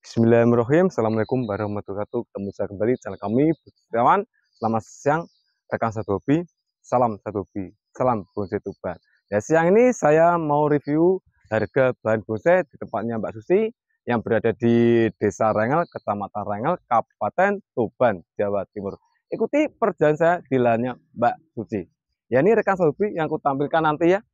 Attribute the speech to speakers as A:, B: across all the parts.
A: Bismillahirrahmanirrahim. Assalamualaikum warahmatullahi wabarakatuh. Ketemu saya kembali channel kami, Budiawan. Selamat siang, rekan satu hobi. Salam satu hobi. Salam bonsai tuban. Ya, siang ini saya mau review harga bahan bonsai di tempatnya Mbak Susi yang berada di Desa Rengel, Kecamatan Rengel, Kabupaten Tuban, Jawa Timur. Ikuti perjalanan saya di lainnya Mbak Suci. Ya, ini rekan satu hobi yang aku tampilkan nanti ya.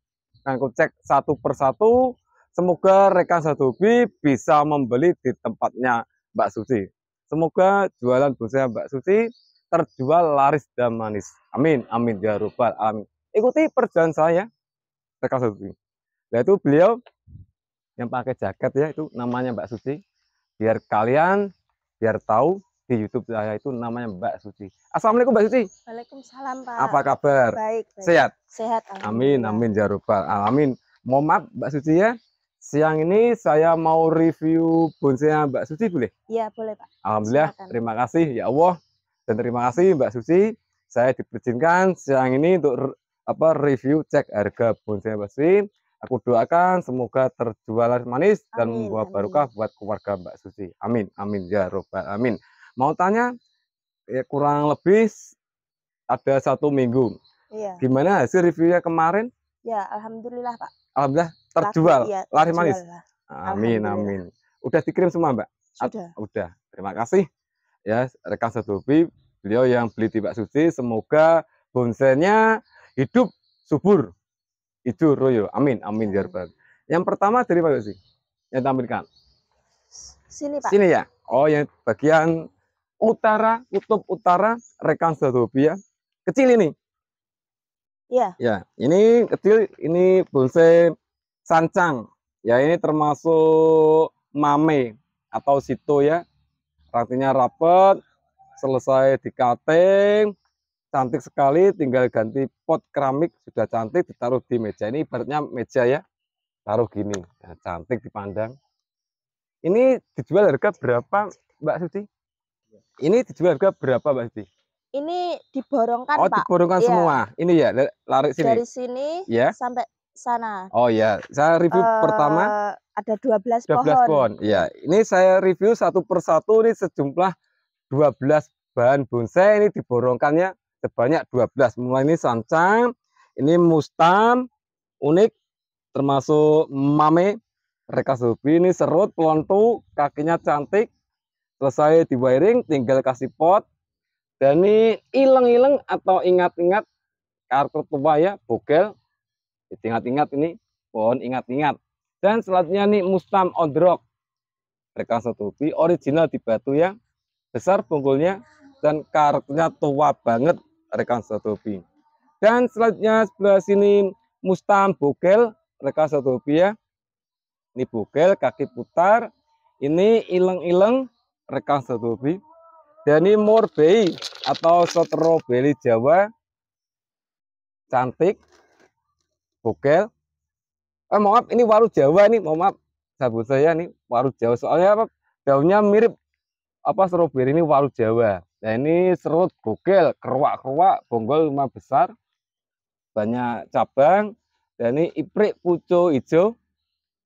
A: aku cek satu persatu Semoga rekan satu hobi bisa membeli di tempatnya Mbak Susi. Semoga jualan busnya Mbak Susi terjual laris dan manis. Amin, amin ya robbal amin. Ikuti perjalanan saya ya, rekan satu hobi. Yaitu nah, beliau yang pakai jaket ya itu namanya Mbak Susi. Biar kalian biar tahu di YouTube saya itu namanya Mbak Susi. Assalamualaikum Mbak Susi.
B: Waalaikumsalam Pak. Apa kabar? Baik. baik. Sehat. Sehat.
A: Amin. Amin. Amin. Ya Robbal Alamin. Mohon maaf Mbak Susi ya. Siang ini saya mau review bonsainya Mbak Susi boleh?
B: Iya boleh Pak.
A: Alhamdulillah, Silakan. terima kasih ya Allah dan terima kasih Mbak Susi. Saya dipercinkan siang ini untuk apa review cek harga bonsai Mbak Susi. Aku doakan semoga terjual manis amin, dan membawa amin. barokah buat keluarga Mbak Susi. Amin, amin ya robbal amin. Mau tanya, ya kurang lebih ada satu minggu. Iya. Gimana hasil reviewnya kemarin?
B: Ya, alhamdulillah Pak.
A: Alhamdulillah terjual lari, ya, lari manis
B: lah. amin
A: amin udah dikirim semua mbak sudah udah terima kasih ya rekan sedopi beliau yang beli di Pak Suci semoga bonsainya hidup subur itu royo amin amin ya yang pertama dari pak Suci yang tampilkan sini pak sini ya oh yang bagian utara kutub utara rekan sedopi ya kecil ini Iya. Ya, ini kecil, ini bonsai sancang ya ini termasuk mame atau sito ya artinya rapet selesai di cutting cantik sekali tinggal ganti pot keramik sudah cantik ditaruh di meja ini ibaratnya meja ya taruh gini nah, cantik dipandang ini dijual harga berapa Mbak Siti? ini dijual harga berapa Mbak Siti?
B: ini diborongkan oh, Pak. diborongkan ya. semua
A: ini ya lari sini dari
B: sini ya. sampai sana.
A: Oh iya, saya review uh, pertama
B: ada 12, 12 pohon. pohon.
A: Ya, ini saya review satu persatu ini sejumlah 12 bahan bonsai ini diborongkannya sebanyak 12. Mulai ini sancang, ini mustam, unik termasuk mame, rekasobi ini serut, pelontu, kakinya cantik. Selesai di wiring tinggal kasih pot. Dan ini ileng-ileng atau ingat-ingat kartu tua ya, bogel Ingat-ingat ini pohon ingat-ingat. Dan selanjutnya nih mustam rekan setupi original di batu yang besar punggulnya dan karetnya tua banget rekan setupi. Dan selanjutnya sebelah sini mustam bogel setupi ya. Ini bogel kaki putar. Ini ileng-ileng rekan setupi. Dan ini morbei atau Sotrobeli Jawa cantik Bokel. Eh mohon maaf, ini waru Jawa nih, mohon maaf sahabat saya nih waru Jawa. Soalnya apa? Daunnya mirip apa stroberi ini waru Jawa. Nah ini serut bokel, keruak-keruak, bonggol rumah besar, banyak cabang. Dan ini iprik pucu hijau,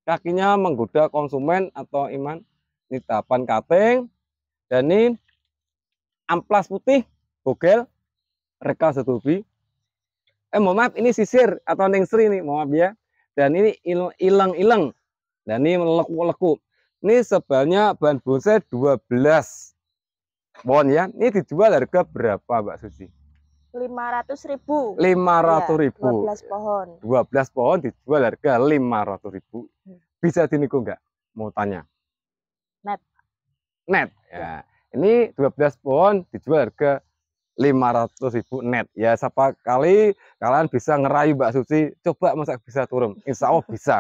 A: kakinya menggoda konsumen atau iman. Ini tapan kating. Dan ini amplas putih, bogel, reka setubi eh mohon maaf ini sisir atau sri nih mohon maaf ya dan ini ilang-ilang dan ini leku-leku ini sebanyak bahan bonsai 12 pohon ya ini dijual harga berapa Mbak Suci?
B: 500 ribu 500 ya, ribu 12 iya, pohon
A: 12 pohon dijual harga 500 ribu hmm. bisa diniku enggak? mau tanya net net ya. ya. ini 12 pohon dijual harga 500 ribu net ya siapa kali kalian bisa ngerayu Mbak Susi coba masa bisa turun Insya Allah bisa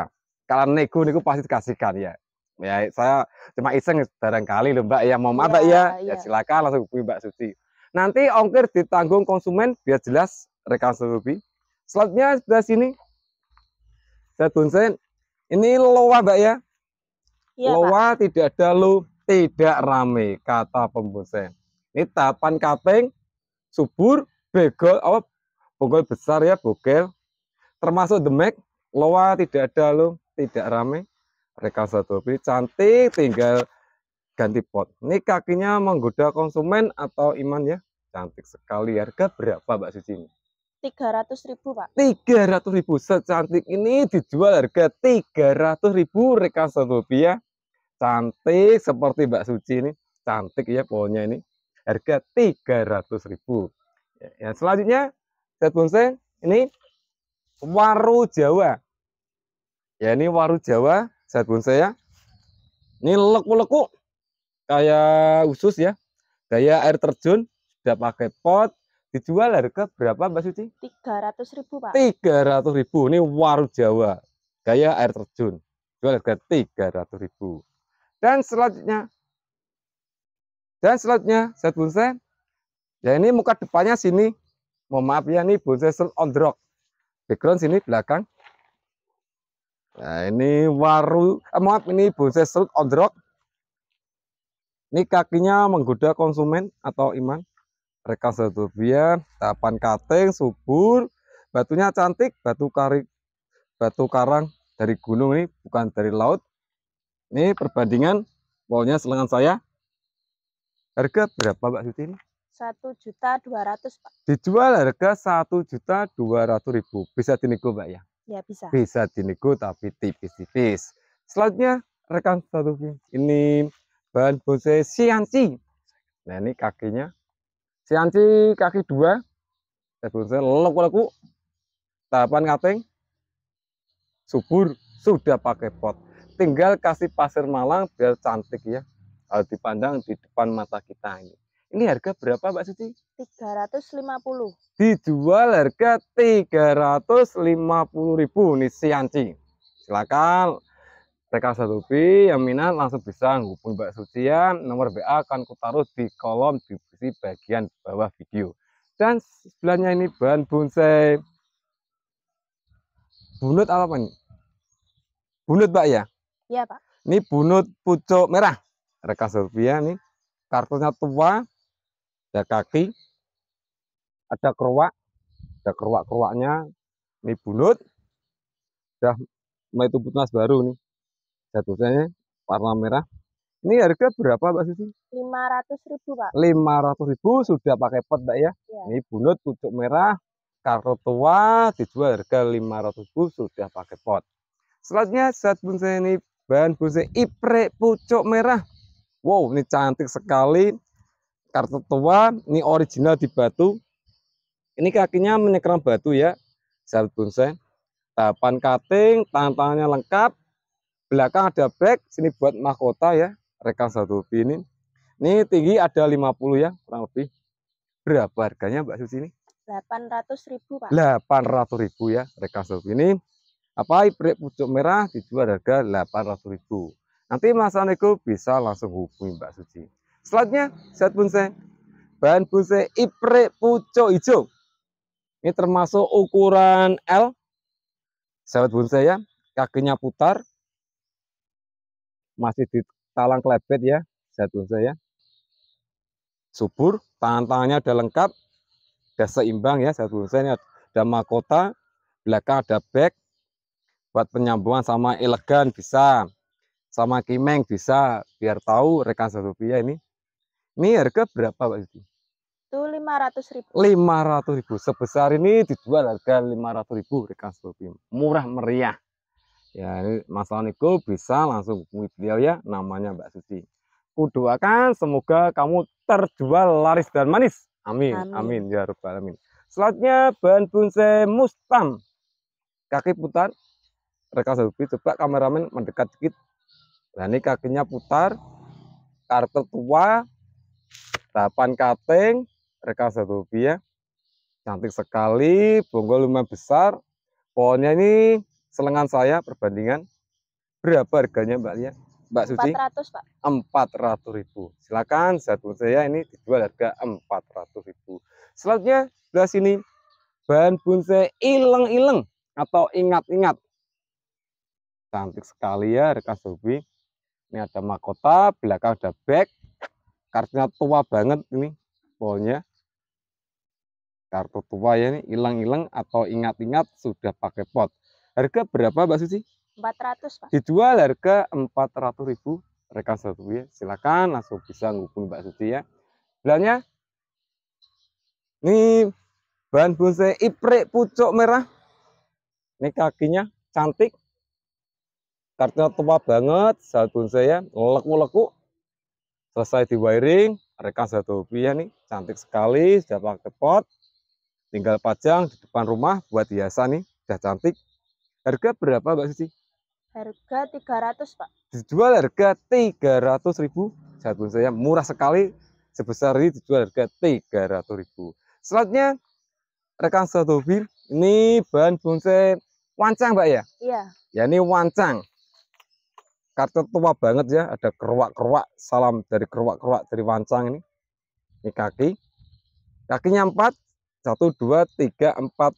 A: kalian nego nego pasti dikasihkan ya ya saya cuma iseng barangkali loh Mbak ya mau maaf iya, ya, ya, ya silakan langsung hubungi Mbak Susi nanti ongkir ditanggung konsumen biar jelas rekan serupi selanjutnya sebelah sini saya tunsen ini loa Mbak ya, ya loa tidak ada lu tidak rame kata pembosen ini tapan kaping subur, begol, apa bogol besar ya bogel, termasuk demek, loa tidak ada lo, tidak rame, rekal satu lebih cantik, tinggal ganti pot. Ini kakinya menggoda konsumen atau iman ya, cantik sekali. Harga berapa Mbak Suci ini?
B: ratus ribu Pak.
A: Tiga ratus ribu secantik ini dijual harga tiga ratus ribu rekan satu ya. Cantik seperti Mbak Suci ini, cantik ya pohonnya ini harga tiga ratus ribu. Ya, selanjutnya set bonsai ini waru Jawa. Ya ini waru Jawa set bonsai ya. Ini leku-leku kayak usus ya. Kayak air terjun Tidak pakai pot dijual harga berapa Mbak Suci?
B: ratus ribu Pak.
A: ratus ribu ini waru Jawa Kayak air terjun jual harga tiga ratus ribu dan selanjutnya dan selanjutnya set bonsai. Ya ini muka depannya sini. Mohon maaf ya ini bonsai sel on the rock. Background sini belakang. Nah ini waru, eh, maaf ini bonsai sel on the rock. Ini kakinya menggoda konsumen atau iman. Rekan setubia, tapan kating, subur, batunya cantik, batu karik, batu karang dari gunung ini bukan dari laut. Ini perbandingan pokoknya selengan saya Harga berapa Mbak Siti ini?
B: Satu juta dua ratus Pak.
A: Dijual harga satu juta dua ratus ribu. Bisa dinego Mbak ya? Ya bisa. Bisa dinego tapi tipis-tipis. Selanjutnya rekan satu ini bahan bonsai sianci. Nah ini kakinya sianci kaki dua. Bonsai leku-leku. Tahapan kating subur sudah pakai pot. Tinggal kasih pasir malang biar cantik ya harus eh, dipandang di depan mata kita ini. Ini harga berapa Mbak Suci?
B: 350.
A: Dijual harga 350.000 nih sianci. Silakan rekan Sadopi yang minat langsung bisa hubungi Mbak Suci ya. Nomor BA akan kutaruh di kolom di bagian bawah video. Dan sebelahnya ini bahan bonsai bunut apa, apa nih? Bunut Pak ya? Iya Pak. Ini bunut pucuk merah. Reka Serbia nih kartunya tua ada kaki ada keruak ada keruak-keruaknya ini bulut sudah mulai tumbuh tunas baru nih jatuhnya warna merah ini harga berapa Mbak Susi?
B: ratus ribu Pak
A: Lima ratus ribu sudah pakai pot Mbak ya, ya. ini bulut pucuk merah kartu tua dijual harga lima ratus ribu sudah pakai pot selanjutnya saat bonsai ini bahan bonsai iprek pucuk merah Wow, ini cantik sekali. Kartu tua, ini original di batu. Ini kakinya menyekram batu ya, sahabat bonsai. Tapan cutting, tantangannya lengkap. Belakang ada back, sini buat mahkota ya, Rekam satu lebih ini. Ini tinggi ada 50 ya, kurang lebih. Berapa harganya Mbak Susi ini?
B: 800 ribu Pak.
A: 800 ribu ya, rekam satu ini. Apa, ibrik pucuk merah dijual harga 800 ribu Nanti Mas Aneko bisa langsung hubungi Mbak Suci. Selanjutnya, set bonsai. Bahan bonsai ipre pucuk hijau. Ini termasuk ukuran L. Sahabat bonsai ya, kakinya putar. Masih di talang klebet ya, sahabat bonsai ya. Subur, tangan-tangannya udah lengkap. Udah seimbang ya, sahabat bonsai ini ada mahkota. Belakang ada back. Buat penyambungan sama elegan bisa sama Kimeng bisa biar tahu rekan rupiah ini. Ini harga berapa Pak Yudi?
B: Itu 500 ribu.
A: 500 ribu. Sebesar ini dijual harga 500 ribu rekan rupiah. Murah meriah. Ya, ini Mas Laniko bisa langsung hubungi beliau ya, namanya Mbak Suci. Kudoakan semoga kamu terjual laris dan manis. Amin. Amin, amin ya rabbal alamin. Selanjutnya bahan bonsai mustam. Kaki putar. Rekan Sobi coba kameramen mendekat sedikit. Nah ini kakinya putar, kartu tua, tapan kating reka satu rupiah. Ya. Cantik sekali, bonggol lumayan besar. Pohonnya ini selengan saya perbandingan. Berapa harganya Mbak Lia? Mbak Suci? 400 Pak. 400 ribu. Silakan satu saya ini dijual harga 400 ribu. Selanjutnya belah sini bahan bonsai ileng-ileng atau ingat-ingat. Cantik sekali ya rekas Sobi. Ini ada mahkota, belakang ada back. Kartunya tua banget ini polnya. Kartu tua ya ini hilang-hilang atau ingat-ingat sudah pakai pot. Harga berapa Mbak Suci?
B: 400 Pak.
A: Dijual harga 400 ribu rekan satu ya. Silakan langsung bisa ngumpul Mbak Suci ya. Belanya, ini bahan bonsai iprek pucuk merah. Ini kakinya cantik Kartunya tua banget, saat bonsai saya leku-leku. Selesai di wiring, rekan satu rupiah nih, cantik sekali, sudah pakai pot. Tinggal pajang di depan rumah buat hiasan nih, sudah cantik. Harga berapa Mbak Sisi?
B: Harga 300 Pak.
A: Dijual harga 300 ribu, saat bonsai saya murah sekali. Sebesar ini dijual harga 300 ribu. Selanjutnya, rekan satu hobi, ini bahan bonsai wancang Mbak ya? Iya. Ya ini wancang. Kartu tua banget ya, ada keruak-keruak. Salam dari keruak-keruak dari wancang ini. Ini kaki. Kakinya empat, satu, dua, tiga, empat.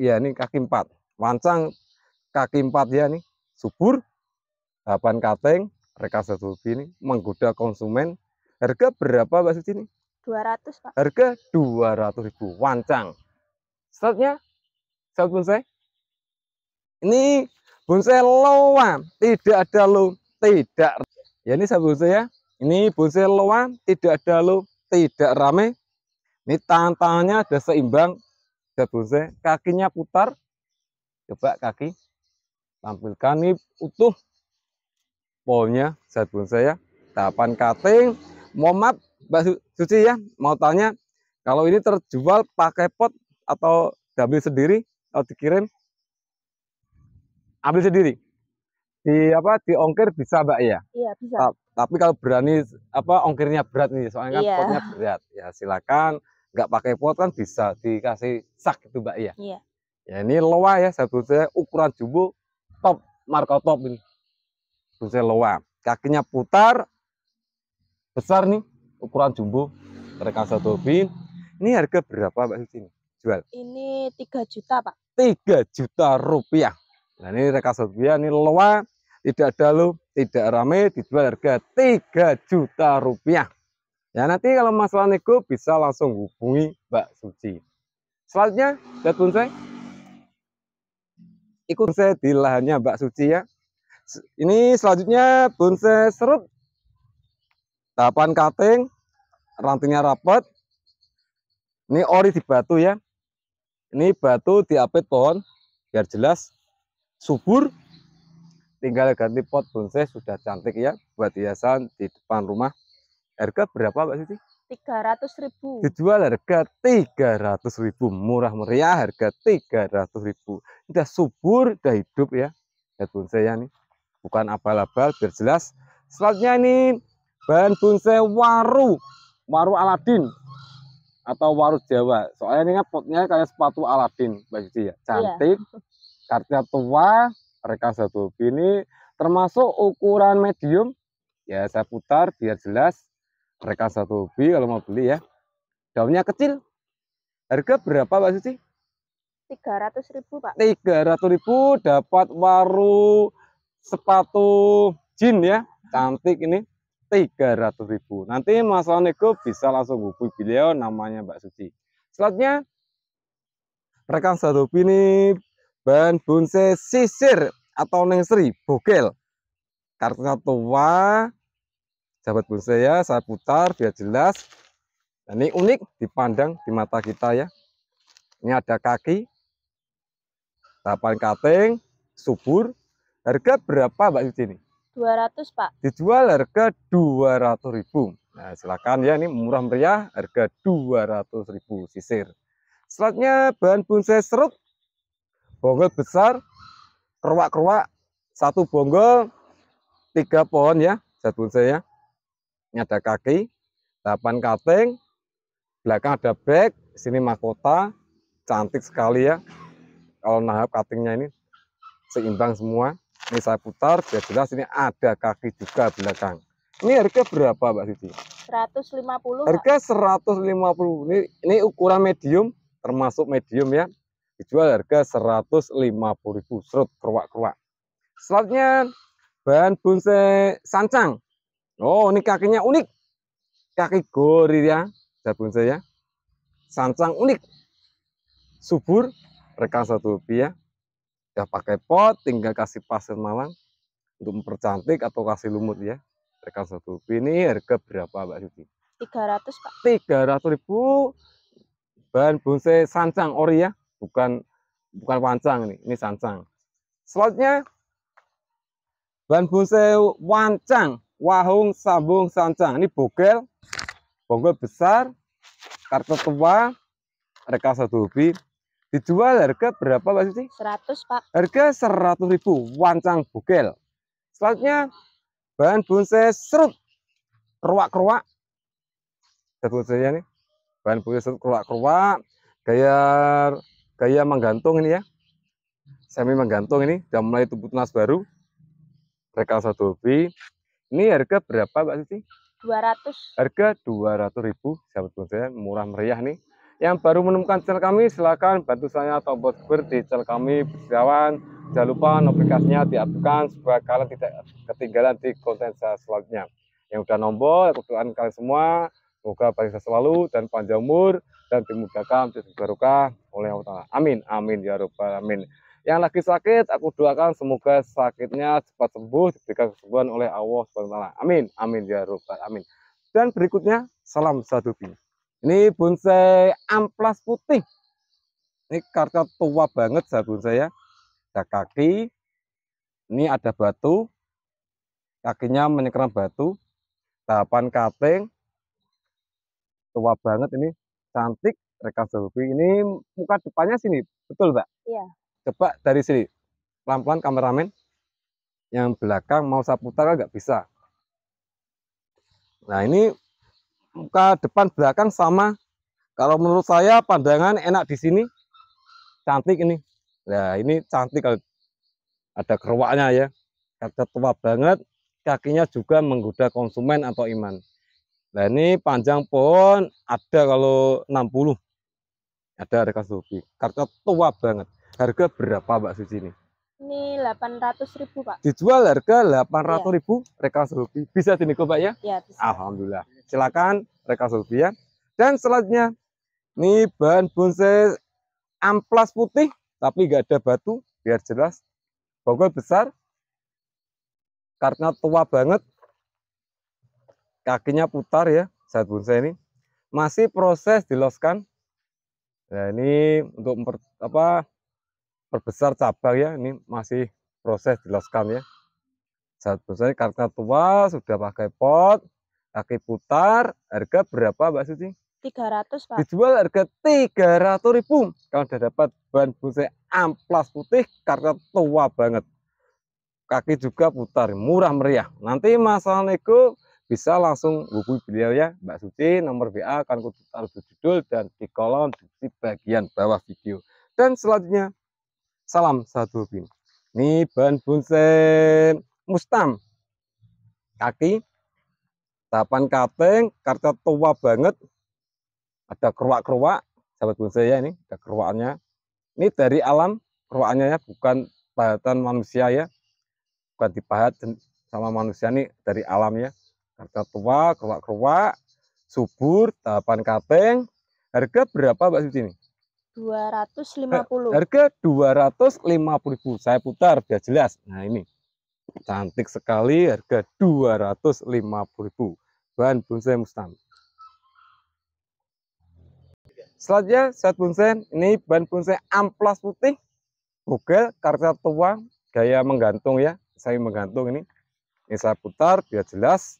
A: Ya ini kaki empat. Wancang kaki empat ya nih. Subur, bahan Kateng, Rekasa Sufi ini menggoda konsumen. Harga berapa Mbak Suci ini?
B: 200 Pak.
A: Harga 200 ribu, wancang. Selanjutnya, saya Ini Bonsai loa, tidak ada lo, tidak. Ya ini sahabat bonsai ya. Ini bonsai loa, tidak ada lo, tidak rame. Ini tantangannya ada seimbang, ada bonsai. Kakinya putar. Coba kaki. Tampilkan ini utuh. Pohonnya sahabat bonsai ya. Tahapan cutting. momat. maaf Mbak Suci ya, mau tanya. Kalau ini terjual pakai pot atau diambil sendiri atau dikirim ambil sendiri di apa di ongkir bisa mbak ya iya bisa Ta tapi kalau berani apa ongkirnya berat nih soalnya kan iya. potnya berat ya silakan nggak pakai pot kan bisa dikasih sak itu, mbak ya iya ya ini loa ya satu saya ukuran jumbo top marko top ini saya loa kakinya putar besar nih ukuran jumbo rekan satu bin ini harga berapa mbak sini jual
B: ini tiga juta pak
A: tiga juta rupiah Nah ini rupiah, ini lewa, tidak ada lu, tidak rame, dijual harga 3 juta rupiah. Ya nanti kalau masalah nego bisa langsung hubungi Mbak Suci. Selanjutnya, lihat bonsai. Ikut saya di lahannya Mbak Suci ya. Ini selanjutnya bonsai serut. Tahapan cutting, rantingnya rapat. Ini ori di batu ya. Ini batu diapit pohon biar jelas subur tinggal ganti pot bonsai sudah cantik ya buat hiasan di depan rumah harga berapa Pak Siti?
B: ratus ribu
A: dijual harga ratus ribu murah meriah harga ratus ribu sudah subur sudah hidup ya lihat bonsai ya nih bukan abal-abal biar jelas selanjutnya ini bahan bonsai waru waru Aladin atau waru Jawa soalnya ini kan potnya kayak sepatu Aladin Mbak Siti ya iya. cantik iya kartnya tua rekasa satu ini termasuk ukuran medium ya saya putar biar jelas satu bobi kalau mau beli ya daunnya kecil harga berapa Pak Suci?
B: 300 ribu Pak
A: 300 ribu dapat waru sepatu jin ya cantik ini 300 ribu nanti Mas Nego bisa langsung hubungi beliau namanya Mbak Suci selanjutnya rekan satu ini ban bonsai sisir atau nengsri seri bogel kartunya tua sahabat bonsai ya saya putar biar jelas dan ini unik dipandang di mata kita ya ini ada kaki tapan kating subur harga berapa Mbak di ini
B: 200 Pak
A: dijual harga 200 ribu Nah silakan ya ini murah meriah harga 200 ribu sisir selanjutnya bahan bonsai serut bonggol besar keruak-keruak satu bonggol tiga pohon ya jadul saya ya. ini ada kaki delapan kating belakang ada back. sini mahkota cantik sekali ya kalau nahap katingnya ini seimbang semua ini saya putar biar jelas ini ada kaki juga belakang ini harga berapa Mbak Siti?
B: 150 Harga
A: 150 ini, ini ukuran medium termasuk medium ya dijual harga 150.000 serut keruak-keruak. Selanjutnya bahan bonsai sancang. Oh, ini kakinya unik. Kaki gori ya, bonsai ya. Sancang unik. Subur, rekan satu rupiah. Ya pakai pot, tinggal kasih pasir malang untuk mempercantik atau kasih lumut ya. Rekan satu rupiah ini harga berapa Mbak Tiga
B: 300
A: Pak. ratus ribu bahan bonsai sancang ori ya bukan bukan wancang ini, ini sancang. Selanjutnya bahan bonsai wancang, wahung, sambung, sancang. Ini bogel, bogel besar, kartu tua, reka satu Dijual harga berapa Pak Siti?
B: 100 Pak.
A: Harga 100 ribu, wancang bogel. Selanjutnya bahan bonsai serut, keruak-keruak. Sebut saja nih, bahan bonsai serut keruak-keruak, gaya gaya menggantung ini ya semi menggantung ini sudah mulai tumbuh tunas baru rekalsa dobi ini harga berapa pak Siti?
B: 200
A: harga 200 ribu sahabat saya murah meriah nih yang baru menemukan channel kami silahkan bantu saya tombol subscribe di channel kami berjalan jangan lupa notifikasinya diaktifkan supaya kalian tidak ketinggalan di konten saya selanjutnya yang udah nombol kebetulan kalian semua Semoga bahagia selalu dan panjang umur dan dimudahkan untuk barokah oleh Allah Ta'ala. Amin. Amin ya robbal amin. Yang lagi sakit aku doakan semoga sakitnya cepat sembuh diberikan kesembuhan oleh Allah Subhanahu Amin. Amin ya robbal amin. Dan berikutnya salam satu bini. Ini bonsai amplas putih. Ini karena tua banget sabun saya. Ada kaki. Ini ada batu. Kakinya menyekram batu. Tahapan kating tua banget ini cantik reka selfie ini muka depannya sini betul mbak iya coba dari sini pelan-pelan kameramen yang belakang mau saya putar kan nggak bisa nah ini muka depan belakang sama kalau menurut saya pandangan enak di sini cantik ini nah ini cantik kalau ada keruaknya ya kaca tua banget kakinya juga menggoda konsumen atau iman Nah ini panjang pohon ada kalau 60 ada harga Sufi Karena tua banget. Harga berapa Mbak Suci ini?
B: Ini ratus ribu Pak.
A: Dijual harga delapan iya. ya. ribu Sufi bisa Bisa dinego Pak ya? Ya bisa. Alhamdulillah. Silakan reka Sufi ya. Dan selanjutnya ini bahan bonsai amplas putih tapi enggak ada batu biar jelas. Bogor besar karena tua banget kakinya putar ya saat bonsai ini masih proses diloskan nah ini untuk memper, apa perbesar cabang ya ini masih proses diloskan ya saat bonsai karena tua sudah pakai pot kaki putar harga berapa Mbak Suci?
B: 300 Pak
A: dijual harga 300 ribu kalau sudah dapat bahan bonsai amplas putih karena tua banget kaki juga putar murah meriah nanti masalah Nego bisa langsung hubungi beliau ya Mbak Suci nomor WA akan di judul dan di kolom di bagian bawah video dan selanjutnya salam satu bin ini ban bonsai mustam kaki tapan kapeng karta tua banget ada keruak-keruak sahabat bonsai ya ini ada keruaknya ini dari alam keruaknya ya bukan pahatan manusia ya bukan dipahat sama manusia nih dari alam ya Harga tua, keruak-keruak, subur, tahapan kapeng. Harga berapa Mbak Suci ini?
B: 250. Eh, harga
A: 250.000. Saya putar biar jelas. Nah, ini. Cantik sekali harga 250.000. Bahan bonsai mustang. Selanjutnya, set bonsai ini bahan bonsai amplas putih. Google karya tua gaya menggantung ya. Saya menggantung ini. Ini saya putar biar jelas.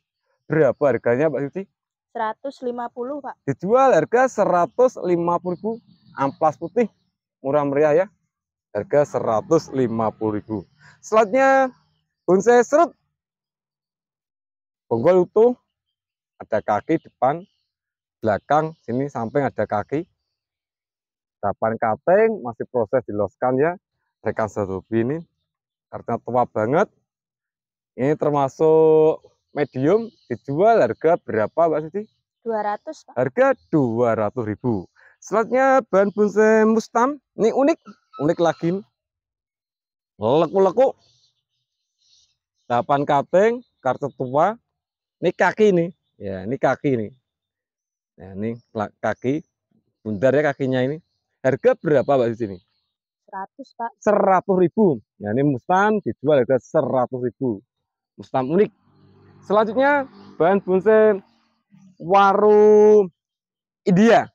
A: Berapa harganya Pak Suci?
B: 150 Pak.
A: Dijual harga 150.000 ribu amplas putih. Murah meriah ya. Harga 150.000. ribu Selanjutnya bonsai serut. Bonggol utuh. Ada kaki depan, belakang, sini samping ada kaki. Depan kating masih proses diloskan ya. Rekan serupi ini karena tua banget. Ini termasuk medium dijual harga berapa Pak Suci?
B: 200 Pak.
A: Harga 200 ribu. Selanjutnya bahan bonsai mustam. Ini unik. Unik lagi. Leku-leku. 8 kating. Kartu tua. Ini kaki ini. Ya ini kaki ini. Ya, ini kaki. Bundar ya kakinya ini. Harga berapa Pak Suci ini?
B: 100 Pak.
A: 100 ribu. Ya, ini mustam dijual harga 100 ribu. Mustam unik. Selanjutnya bahan bonsai waru India.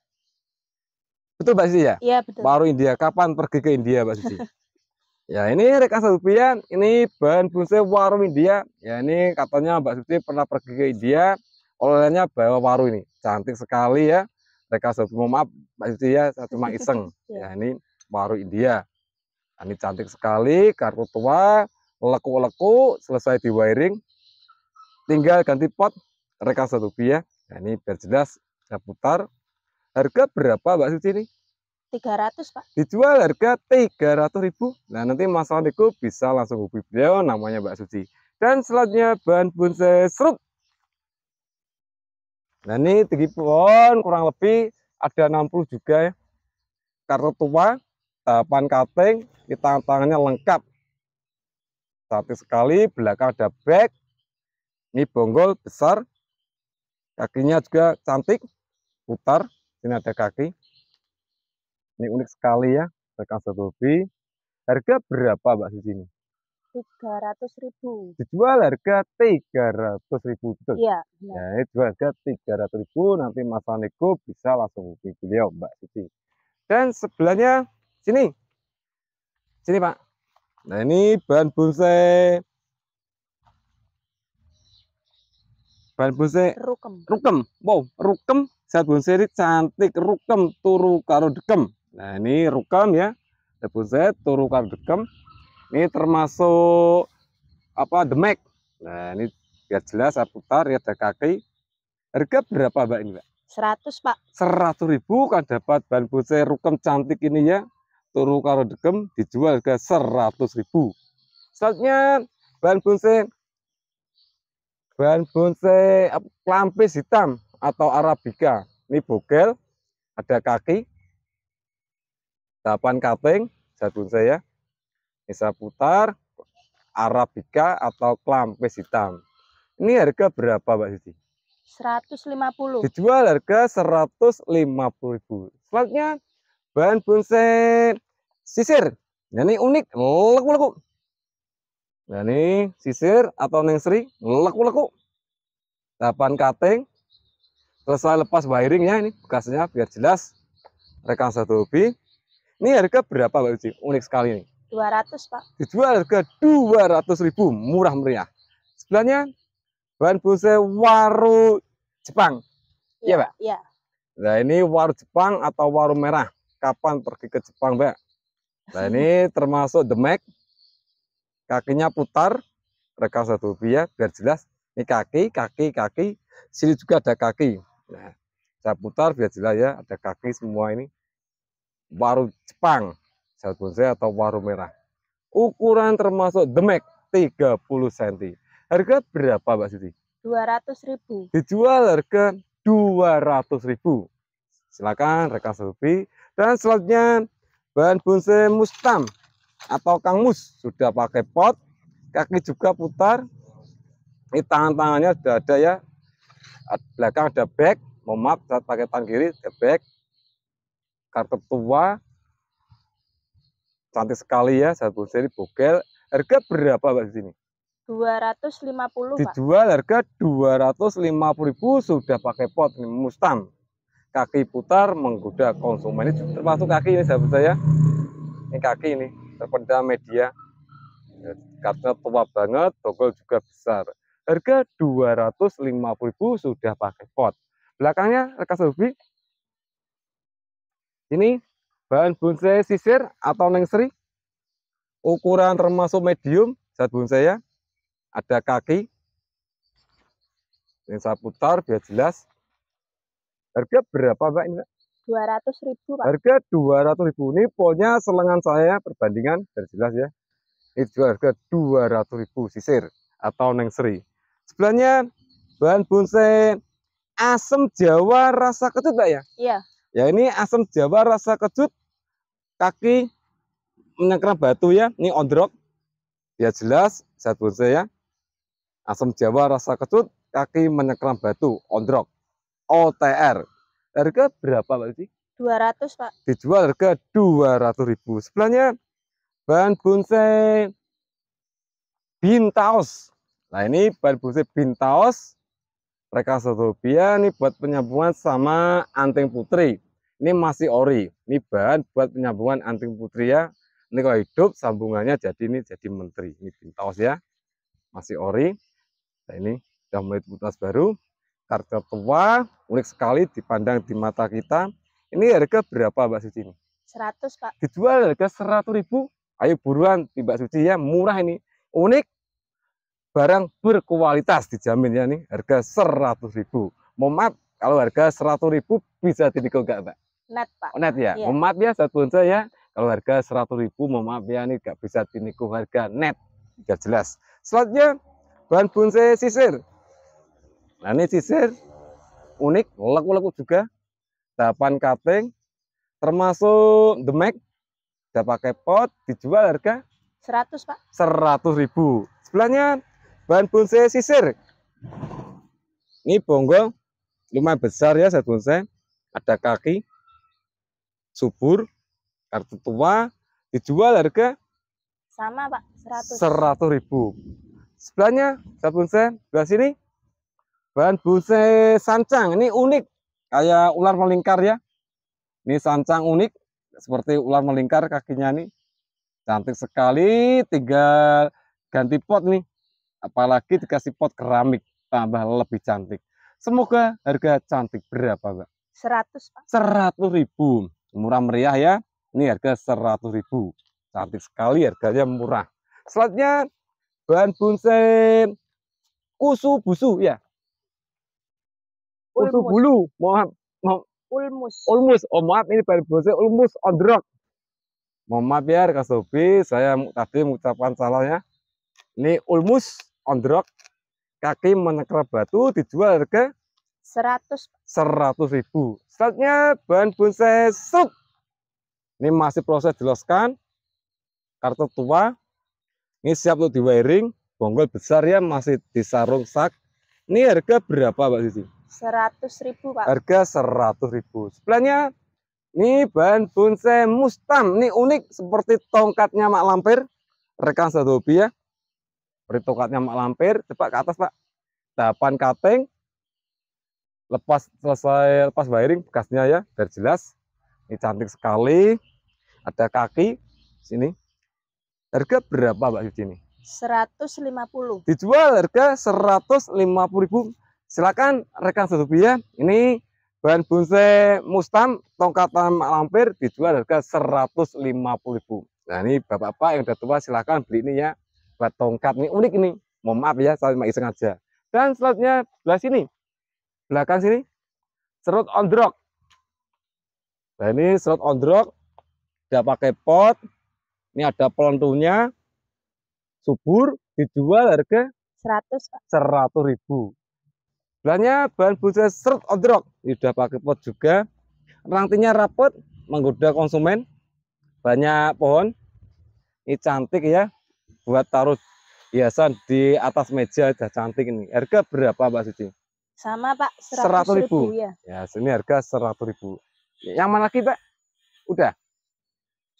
A: Betul Mbak Sisi ya? Iya betul. Waru India. Kapan pergi ke India Mbak Sisi? ya ini rekasa rupiah. Ini bahan bonsai waru India. Ya ini katanya Mbak Sisi pernah pergi ke India. Olehnya bawa waru ini. Cantik sekali ya. Rekasa rupiah. Maaf Mbak Sisi ya. Saya cuma iseng. Ya. ya ini waru India. Nah, ini cantik sekali. Kartu tua. Leku-leku. Selesai di wiring tinggal ganti pot reka satu biaya nah, ini biar jelas saya putar harga berapa Mbak Suci ini
B: 300 Pak
A: dijual harga 300 ribu nah nanti Mas Randiko bisa langsung hubungi beliau namanya Mbak Suci dan selanjutnya bahan bonsai serut nah ini tinggi pohon kurang lebih ada 60 juga ya karena tua tahapan cutting di tangannya lengkap Tapi sekali belakang ada back ini bonggol besar, kakinya juga cantik, putar, Ini ada kaki. Ini unik sekali ya, rekan Sobobi. Harga berapa Mbak di sini?
B: ratus ribu.
A: Dijual harga tiga ratus ribu betul? Iya. Ya, benar. Ya, nah, dijual harga ratus ribu, nanti Mas Aniko bisa langsung hubungi beliau Mbak Siti. Dan sebelahnya, sini. Sini Pak. Nah ini bahan bonsai bahan bonsai rukem. Rukem. Wow, rukem saat bonsai cantik rukem turu karo dekem. Nah, ini rukem ya. saat bonsai turu karo dekem. Ini termasuk apa demek. Nah, ini biar jelas saya putar ya ada kaki. Harga berapa, Mbak ini, Mbak?
B: 100, Pak.
A: 100 ribu kan dapat ban bonsai rukem cantik ini ya. Turu karo dekem dijual ke 100 ribu. Selanjutnya bahan bonsai bahan bonsai lampis hitam atau arabica ini bogel ada kaki delapan cutting satu saya ini saya putar arabica atau klampis hitam ini harga berapa Mbak Siti?
B: 150
A: dijual harga puluh ribu selanjutnya bahan bonsai sisir nah, ini unik lekuk-lekuk Nah ini sisir atau neng sri leku-leku. Tapan kating. selesai saya lepas wiringnya ini bekasnya biar jelas. Rekan satu hobi. Ini harga berapa Mbak Uci? Unik sekali ini.
B: 200 Pak.
A: Dijual harga 200 ribu murah meriah. Sebelahnya bahan busa waru Jepang. Iya ya, Pak? Iya. Nah ini waru Jepang atau waru merah. Kapan pergi ke Jepang Mbak? Nah ini termasuk demek kakinya putar reka satu ya biar jelas ini kaki kaki kaki sini juga ada kaki nah saya putar biar jelas ya ada kaki semua ini baru Jepang satu bonsai atau waru merah ukuran termasuk demek 30 cm harga berapa Mbak Siti?
B: ratus ribu
A: dijual harga ratus ribu silakan rekan selfie dan selanjutnya bahan bonsai mustam atau Kang Mus sudah pakai pot, kaki juga putar. Ini tangan-tangannya sudah ada ya. Belakang ada back, mohon saat pakai tangan kiri ada back. Kartu tua. Cantik sekali ya, satu seri bogel. Harga berapa Pak di sini?
B: 250, Pak. Dijual
A: harga 250.000 sudah pakai pot ini Mustang. Kaki putar menggoda konsumen ini termasuk kaki ini sahabat saya. Ini kaki ini terpendam media ya, karena tua banget togel juga besar harga 250.000 sudah pakai pot belakangnya rekas hobi ini bahan bonsai sisir atau nengsri ukuran termasuk medium zat bonsai ya ada kaki yang saya putar biar jelas harga berapa pak ini pak
B: 200 ribu Pak. Harga
A: 200 ribu Ini pokoknya selengan saya perbandingan dari jelas ya. itu harga dua ratus ribu sisir atau neng seri. Sebelahnya bahan bonsai asem Jawa rasa kecut Pak ya? Iya. Ya ini asem Jawa rasa kecut kaki menyangkram batu ya. Ini ondrok. Ya jelas saat bonsai ya. Asam Jawa rasa kecut kaki menyangkram batu ondrok. OTR harga berapa Pak Uci?
B: 200 Pak.
A: Dijual harga 200 ribu. Sebelahnya bahan bonsai bintaos. Nah ini bahan bonsai bintaos. mereka Sotopia ini buat penyambungan sama anting putri. Ini masih ori. Ini bahan buat penyambungan anting putri ya. Ini kalau hidup sambungannya jadi ini jadi menteri. Ini bintaos ya. Masih ori. Nah ini sudah mulai putas baru. Harga tua, unik sekali dipandang di mata kita. Ini harga berapa Mbak Suci ini?
B: 100 Pak.
A: Dijual harga 100 ribu. Ayo buruan Mbak Suci ya, murah ini. Unik, barang berkualitas dijamin ya nih. Harga 100 ribu. Momat, kalau harga 100 ribu bisa dinego enggak Mbak?
B: Net Pak. Oh, net ya? Iya. momat
A: ya, satu ya. Kalau harga 100 ribu, momat ya, nih nggak bisa dinego harga net. Biar jelas. Selanjutnya, bahan bonsai sisir. Nah ini sisir unik, leku-leku juga. Dapan cutting, termasuk demek. Udah pakai pot, dijual harga? 100 Pak. 100 ribu. Sebelahnya bahan bonsai sisir. Ini bonggol, lumayan besar ya set bonsai. Ada kaki, subur, kartu tua, dijual harga? Sama Pak, 100. 100 ribu. Sebelahnya, set bonsai, sebelah sini? Bahan busai sancang ini unik, kayak ular melingkar ya. Ini sancang unik, seperti ular melingkar kakinya nih. Cantik sekali, tiga ganti pot nih. Apalagi dikasih pot keramik, tambah lebih cantik. Semoga harga cantik berapa, pak?
B: 100, Pak.
A: 100 ribu. Murah meriah ya. Ini harga 100 ribu. Cantik sekali, harganya murah. Selanjutnya, bahan bonsai kusu busu ya. Usu bulu, mohon maaf. Ulmus. Ulmus. Oh maaf ini bahasa Ulmus on the Mohon maaf ya Kak Sobi, saya tadi mengucapkan salahnya. Ini Ulmus on the Kaki menekel batu dijual harga
B: seratus.
A: 100 ribu. Selanjutnya bahan bonsai sup. Ini masih proses jelaskan. Kartu tua. Ini siap untuk di wiring. Bonggol besar ya masih disarung sak. Ini harga berapa Pak Sisi?
B: Seratus ribu Pak.
A: Harga seratus ribu. Sebelahnya ini bahan bonsai mustam. Ini unik seperti tongkatnya Mak Lampir. Rekan satu hobi ya. Seperti tongkatnya Mak Lampir. cepat ke atas Pak. tahapan kating. Lepas selesai lepas wiring bekasnya ya. Biar jelas. Ini cantik sekali. Ada kaki. Sini. Harga berapa pak Suci ini?
B: 150.
A: Dijual harga 150 ribu Silakan rekan ya ini bahan bonsai mustam tanam lampir dijual harga 150.000. Nah, ini Bapak-bapak yang udah tua silakan beli ini ya. Buat tongkat ini unik ini. Mohon maaf ya, saya iseng aja. Dan selanjutnya belah sini. Belakang sini. Serut ondrok. Nah, ini serut ondrok. Udah pakai pot. Ini ada pelentunya Subur dijual harga 100 Pak. Sebenarnya bahan busa serut odrok, sudah pakai pot juga. Rantingnya rapat, menggoda konsumen. Banyak pohon. Ini cantik ya, buat taruh hiasan di atas meja sudah cantik ini. Harga berapa Pak Suci?
B: Sama Pak, seratus ribu. ribu ya.
A: ya, sini harga seratus ribu. Yang mana kita? Udah?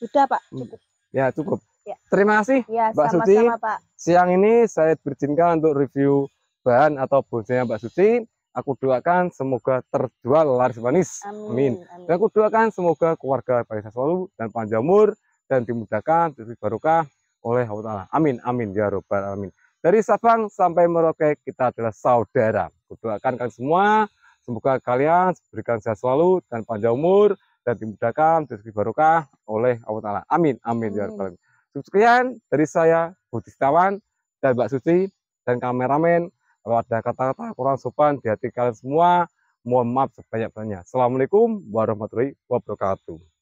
A: Sudah Pak, hmm. cukup. Ya, cukup. Ya. Terima kasih ya, Mbak sama -sama, Suci. Pak. Siang ini saya berjinkan untuk review bahan atau bonsainya Mbak Suci, aku doakan semoga terjual laris manis. Amin. Amin. Dan aku doakan semoga keluarga Baisa selalu dan panjang umur dan dimudahkan rezeki barokah oleh Allah Ta'ala. Amin. Amin. Ya Robbal Alamin. Dari Sabang sampai Merauke kita adalah saudara. Kudoakan kalian semua. Semoga kalian diberikan sehat selalu dan panjang umur dan dimudahkan rezeki barokah oleh Allah Ta'ala. Amin. Amin. Ya Rabbal Alamin. Ya Sekian dari saya, Budi Setawan, dan Mbak Suci, dan kameramen kalau ada kata-kata kurang sopan di hati kalian semua, mohon maaf sebanyak-banyaknya. Assalamualaikum warahmatullahi wabarakatuh.